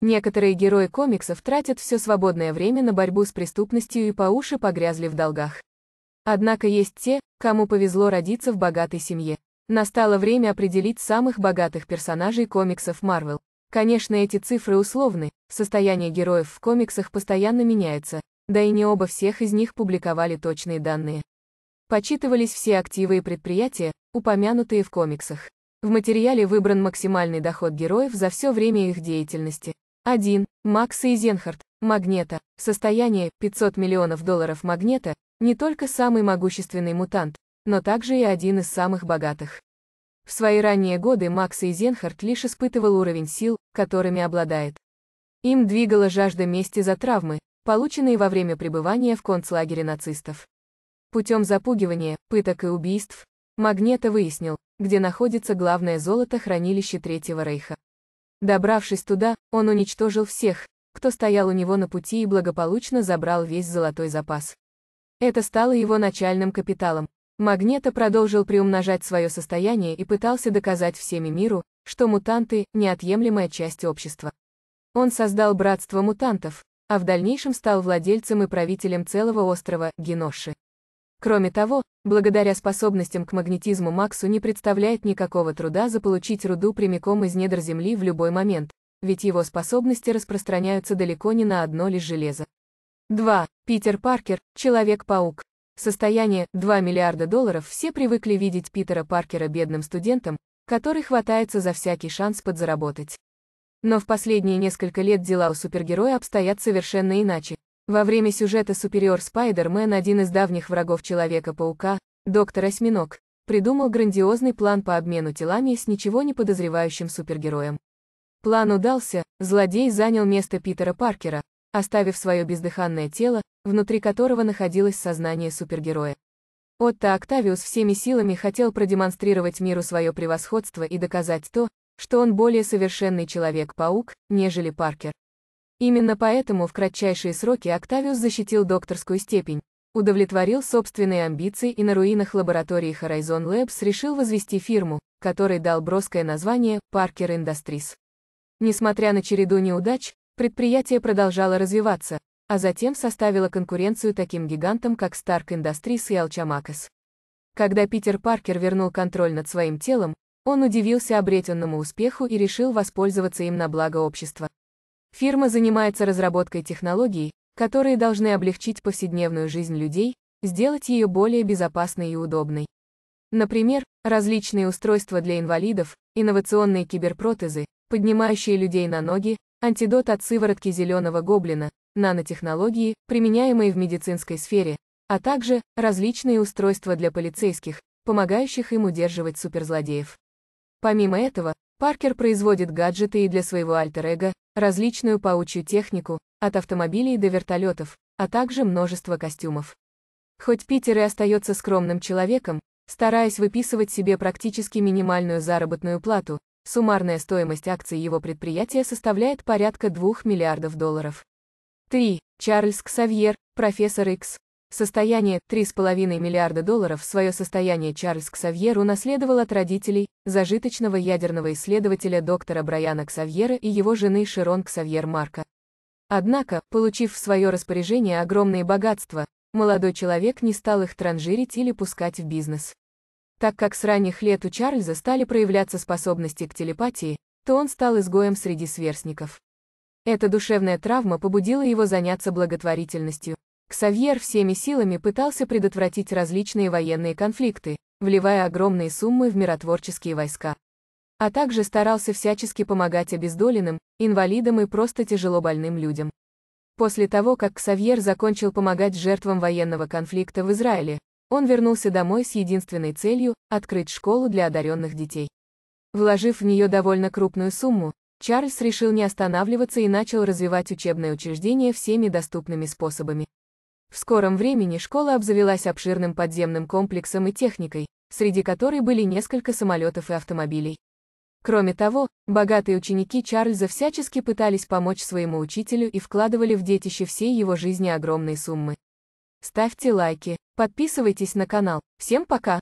Некоторые герои комиксов тратят все свободное время на борьбу с преступностью и по уши погрязли в долгах. Однако есть те, кому повезло родиться в богатой семье. Настало время определить самых богатых персонажей комиксов Марвел. Конечно, эти цифры условны, состояние героев в комиксах постоянно меняется, да и не оба всех из них публиковали точные данные. Почитывались все активы и предприятия, упомянутые в комиксах. В материале выбран максимальный доход героев за все время их деятельности. 1. Макс Изенхард, Магнета. Состояние 500 миллионов долларов Магнета не только самый могущественный мутант, но также и один из самых богатых. В свои ранние годы Макс Изенхард лишь испытывал уровень сил, которыми обладает. Им двигала жажда мести за травмы, полученные во время пребывания в концлагере нацистов. Путем запугивания, пыток и убийств, Магнета выяснил, где находится главное золото хранилище Третьего Рейха. Добравшись туда, он уничтожил всех, кто стоял у него на пути и благополучно забрал весь золотой запас. Это стало его начальным капиталом. Магнето продолжил приумножать свое состояние и пытался доказать всеми миру, что мутанты – неотъемлемая часть общества. Он создал братство мутантов, а в дальнейшем стал владельцем и правителем целого острова Геноши. Кроме того, благодаря способностям к магнетизму Максу не представляет никакого труда заполучить руду прямиком из недр Земли в любой момент, ведь его способности распространяются далеко не на одно лишь железо. 2. Питер Паркер, Человек-паук. Состояние 2 миллиарда долларов все привыкли видеть Питера Паркера бедным студентом, который хватается за всякий шанс подзаработать. Но в последние несколько лет дела у супергероя обстоят совершенно иначе. Во время сюжета «Супериор Спайдермен» один из давних врагов Человека-паука, доктор Осьминог, придумал грандиозный план по обмену телами с ничего не подозревающим супергероем. План удался, злодей занял место Питера Паркера, оставив свое бездыханное тело, внутри которого находилось сознание супергероя. Отто Октавиус всеми силами хотел продемонстрировать миру свое превосходство и доказать то, что он более совершенный человек-паук, нежели Паркер. Именно поэтому в кратчайшие сроки Октавиус защитил докторскую степень, удовлетворил собственные амбиции и на руинах лаборатории Horizon Labs решил возвести фирму, которой дал броское название Parker Industries. Несмотря на череду неудач, предприятие продолжало развиваться, а затем составило конкуренцию таким гигантам, как Stark Industries и Alchemacus. Когда Питер Паркер вернул контроль над своим телом, он удивился обретенному успеху и решил воспользоваться им на благо общества. Фирма занимается разработкой технологий, которые должны облегчить повседневную жизнь людей, сделать ее более безопасной и удобной. Например, различные устройства для инвалидов, инновационные киберпротезы, поднимающие людей на ноги, антидот от сыворотки зеленого гоблина, нанотехнологии, применяемые в медицинской сфере, а также различные устройства для полицейских, помогающих им удерживать суперзлодеев. Помимо этого, Паркер производит гаджеты и для своего альтер-эго, различную паучью технику, от автомобилей до вертолетов, а также множество костюмов. Хоть Питер и остается скромным человеком, стараясь выписывать себе практически минимальную заработную плату, суммарная стоимость акций его предприятия составляет порядка 2 миллиардов долларов. 3. Чарльз Ксавьер, профессор Икс, Состояние 3,5 миллиарда долларов свое состояние Чарльз Ксавьер унаследовал от родителей, зажиточного ядерного исследователя доктора Брайана Ксавьера и его жены Широн Ксавьер Марка. Однако, получив в свое распоряжение огромные богатства, молодой человек не стал их транжирить или пускать в бизнес. Так как с ранних лет у Чарльза стали проявляться способности к телепатии, то он стал изгоем среди сверстников. Эта душевная травма побудила его заняться благотворительностью, Ксавьер всеми силами пытался предотвратить различные военные конфликты, вливая огромные суммы в миротворческие войска. А также старался всячески помогать обездоленным, инвалидам и просто тяжело больным людям. После того, как Ксавьер закончил помогать жертвам военного конфликта в Израиле, он вернулся домой с единственной целью – открыть школу для одаренных детей. Вложив в нее довольно крупную сумму, Чарльз решил не останавливаться и начал развивать учебное учреждение всеми доступными способами. В скором времени школа обзавелась обширным подземным комплексом и техникой, среди которой были несколько самолетов и автомобилей. Кроме того, богатые ученики Чарльза всячески пытались помочь своему учителю и вкладывали в детище всей его жизни огромные суммы. Ставьте лайки, подписывайтесь на канал. Всем пока!